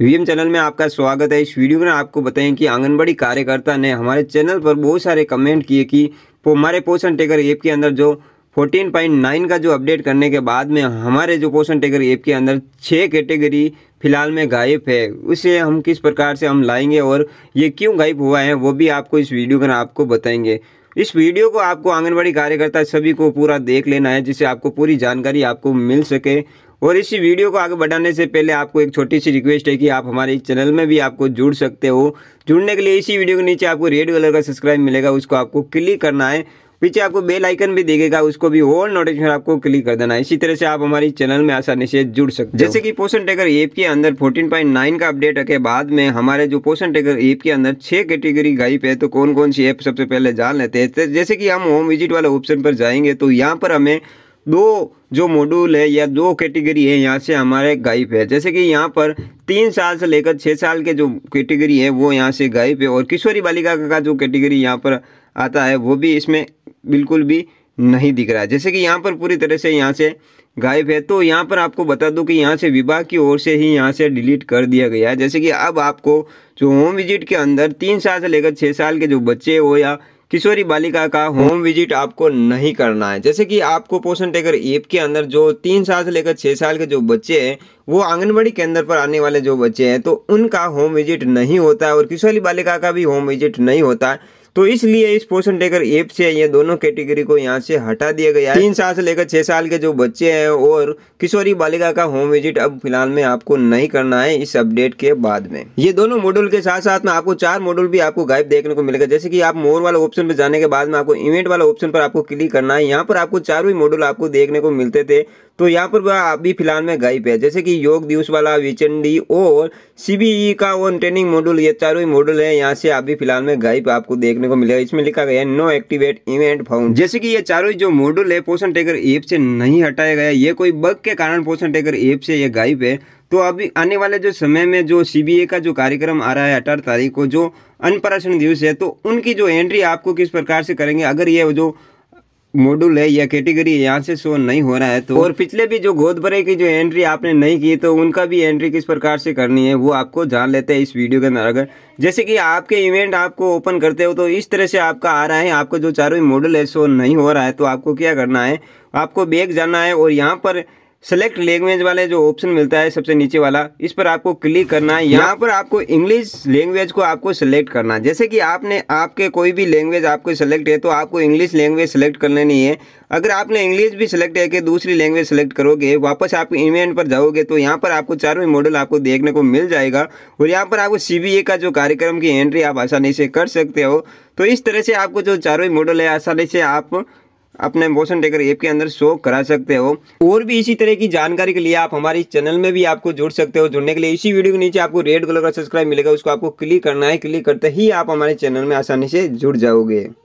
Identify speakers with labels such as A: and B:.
A: VM channel में आपका स्वागत है इस वीडियो में आपको बताएं कि आंगनबाड़ी कार्यकर्ता ने हमारे चैनल पर बहुत सारे कमेंट किए कि हमारे पोषण टेकर ऐप के अंदर जो 14.9 का जो अपडेट करने के बाद में हमारे जो पोषण टेकर ऐप के अंदर छः कैटेगरी फिलहाल में गायब है उसे हम किस प्रकार से हम लाएंगे और ये क्यों गायब हुआ है वो भी आपको इस वीडियो में आपको बताएंगे इस वीडियो को आपको आंगनबाड़ी कार्यकर्ता सभी को पूरा देख लेना है जिससे आपको पूरी जानकारी आपको मिल सके और इसी वीडियो को आगे बढ़ाने से पहले आपको एक छोटी सी रिक्वेस्ट है कि आप हमारे इस चैनल में भी आपको जुड़ सकते हो जुड़ने के लिए इसी वीडियो के नीचे आपको रेड कलर का सब्सक्राइब मिलेगा उसको आपको क्लिक करना है पीछे आपको बेल आइकन भी देखेगा उसको भी ऑल नोटिफिकेशन आपको क्लिक कर देना है इसी तरह से आप हमारे चैनल में आसानी से जुड़ सकते जैसे कि पोषण टेकर ऐप के अंदर 14.9 का अपडेट के बाद में हमारे जो पोषण टेकर ऐप के अंदर छह कैटेगरी गाइप है तो कौन कौन सी ऐप सबसे पहले जान लेते हैं तो जैसे कि हम होम विजिट वाले ऑप्शन पर जाएंगे तो यहाँ पर हमें दो जो मॉड्यूल है या दो कैटेगरी है यहाँ से हमारे गाइप है जैसे कि यहाँ पर तीन साल से लेकर छः साल के जो कैटेगरी है वो यहाँ से गाइप है और किशोरी बालिका का जो कैटेगरी यहाँ पर आता है वो भी इसमें बिल्कुल भी नहीं दिख रहा है जैसे कि यहाँ पर पूरी तरह से यहाँ से गायब है तो यहाँ पर आपको बता दूँ कि यहाँ से विभाग की ओर से ही यहाँ से डिलीट कर दिया गया है जैसे कि अब आपको जो होम विजिट के अंदर तीन साल से लेकर छः साल के जो बच्चे हो या किशोरी बालिका का होम विजिट आपको नहीं करना है जैसे कि आपको पोषण टेकर ऐप के अंदर जो तीन साल से लेकर छः साल के जो बच्चे हैं वो आंगनबाड़ी केंद्र पर आने वाले जो बच्चे हैं तो उनका होम विजिट नहीं होता है और किशोरी बालिका का भी होम विजिट नहीं होता है तो इसलिए इस पोषण टेकर ऐप से ये दोनों कैटेगरी को यहाँ से हटा दिया गया है तीन साल से लेकर छह साल के जो बच्चे हैं और किशोरी बालिका का होम विजिट अब फिलहाल में आपको नहीं करना है इस अपडेट के बाद में ये दोनों मॉड्यूल के साथ साथ में आपको चार मॉड्यूल भी आपको गायब देखने को मिलेगा जैसे की आप मोर वाले ऑप्शन पर जाने के बाद में आपको इवेंट वाला ऑप्शन पर आपको क्लिक करना है यहाँ पर आपको चारों ही मॉड्यूल आपको देखने को मिलते थे तो यहाँ पर अभी फिलहाल में गायब है जैसे कि योग दिवस वाला वीचंडी और सीबीई e का और ट्रेनिंग मॉड्यूल ये चारों ही मॉड्यूल है यहाँ से अभी फिलहाल में गायब आपको देखने देखने को मिलेगा इसमें लिखा गया नो एक्टिवेट इवेंट फाउंड जैसे कि ये चारों जो मॉड्यूल है पोषण टेकर ऐप से नहीं हटाया गया ये कोई बग के कारण पोषण टेकर ऐप से ये गायब है तो अभी आने वाले जो समय में जो सी का जो कार्यक्रम आ रहा है अठारह तारीख को जो अनपराशन दिवस है तो उनकी जो एंट्री आपको किस प्रकार से करेंगे अगर ये जो मॉड्यूल है या कैटेगरी है यहाँ से शो नहीं हो रहा है तो और पिछले भी जो गोद भरे की जो एंट्री आपने नहीं की तो उनका भी एंट्री किस प्रकार से करनी है वो आपको जान लेते हैं इस वीडियो के अंदर अगर जैसे कि आपके इवेंट आपको ओपन करते हो तो इस तरह से आपका आ रहा है आपको जो चारों मॉडल है शो नहीं हो रहा है तो आपको क्या करना है आपको बैग जाना है और यहाँ पर सेलेक्ट लैंग्वेज वाले जो ऑप्शन मिलता है सबसे नीचे वाला इस पर आपको क्लिक करना है यहाँ पर आपको इंग्लिश लैंग्वेज को आपको सेलेक्ट करना है जैसे कि आपने आपके कोई भी लैंग्वेज आपको सेलेक्ट है तो आपको इंग्लिश लैंग्वेज सेलेक्ट कर लेनी है अगर आपने इंग्लिश भी सिलेक्ट है कि दूसरी लैंग्वेज सेलेक्ट करोगे वापस आप इवेंट पर जाओगे तो यहाँ पर आपको चारों मॉडल आपको देखने को मिल जाएगा और यहाँ पर आपको सी का जो कार्यक्रम की एंट्री आप आसानी से कर सकते हो तो इस तरह से आपको जो चारों मॉडल है आसानी से आप अपने मोशन टेकर ऐप के अंदर शो करा सकते हो और भी इसी तरह की जानकारी के लिए आप हमारे इस चैनल में भी आपको जुड़ सकते हो जुड़ने के लिए इसी वीडियो के नीचे आपको रेड कलर का सब्सक्राइब मिलेगा उसको आपको क्लिक करना है क्लिक करते ही आप हमारे चैनल में आसानी से जुड़ जाओगे